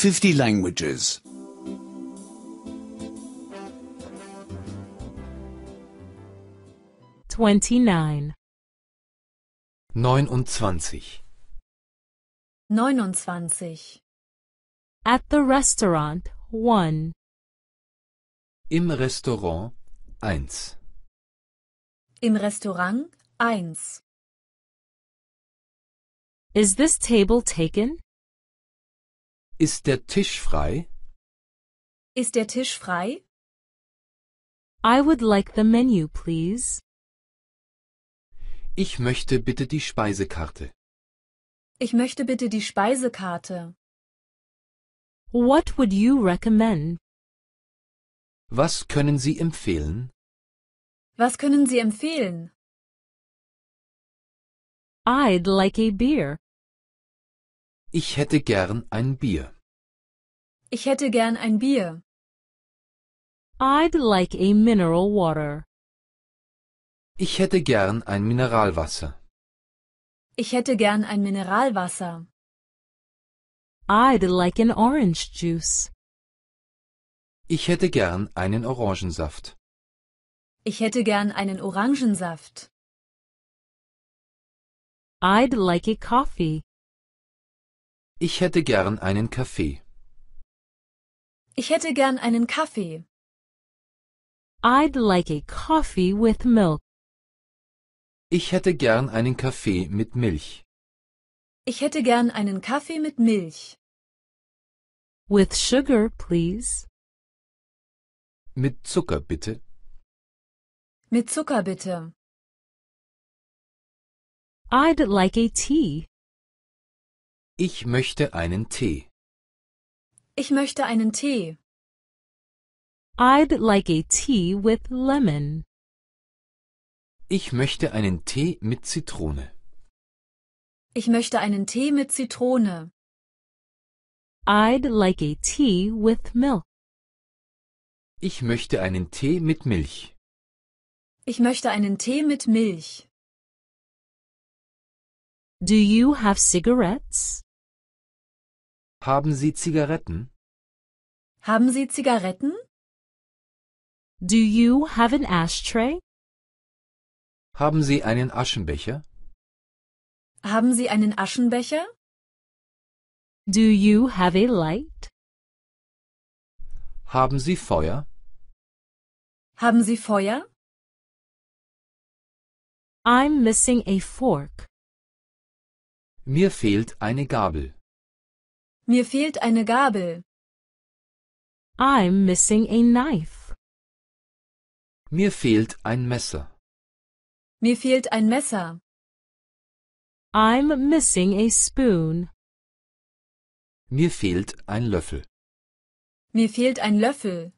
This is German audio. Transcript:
50 languages. Twenty-nine. Neunundzwanzig. Neunundzwanzig. At the restaurant, 1. Im Restaurant, eins. Im Restaurant, eins. Is this table taken? Ist der Tisch frei? Ist der Tisch frei? I would like the menu, please. Ich möchte bitte die Speisekarte. Ich möchte bitte die Speisekarte. What would you recommend? Was können Sie empfehlen? Was können Sie empfehlen? I'd like a beer. Ich hätte gern ein Bier. Ich hätte gern ein Bier. I'd like a mineral water. Ich hätte gern ein Mineralwasser. Ich hätte gern ein Mineralwasser. I'd like an orange juice. Ich hätte gern einen Orangensaft. Ich hätte gern einen Orangensaft. I'd like a coffee. Ich hätte gern einen Kaffee. Ich hätte gern einen Kaffee. I'd like a coffee with milk. Ich hätte gern einen Kaffee mit Milch. Ich hätte gern einen Kaffee mit Milch. With sugar, please. Mit Zucker, bitte. Mit Zucker, bitte. I'd like a tea. Ich möchte einen Tee. Ich möchte einen Tee. I'd like a tea with lemon. Ich möchte einen Tee mit Zitrone. Ich möchte einen Tee mit Zitrone. I'd like a tea with milk. Ich möchte einen Tee mit Milch. Ich möchte einen Tee mit Milch. Do you have cigarettes? Haben Sie Zigaretten? Haben Sie Zigaretten? Do you have an ashtray? Haben Sie einen Aschenbecher? Haben Sie einen Aschenbecher? Do you have a light? Haben Sie Feuer? Haben Sie Feuer? I'm missing a fork. Mir fehlt eine Gabel. Mir fehlt eine Gabel. I'm missing a knife. Mir fehlt ein Messer. Mir fehlt ein Messer. I'm missing a spoon. Mir fehlt ein Löffel. Mir fehlt ein Löffel.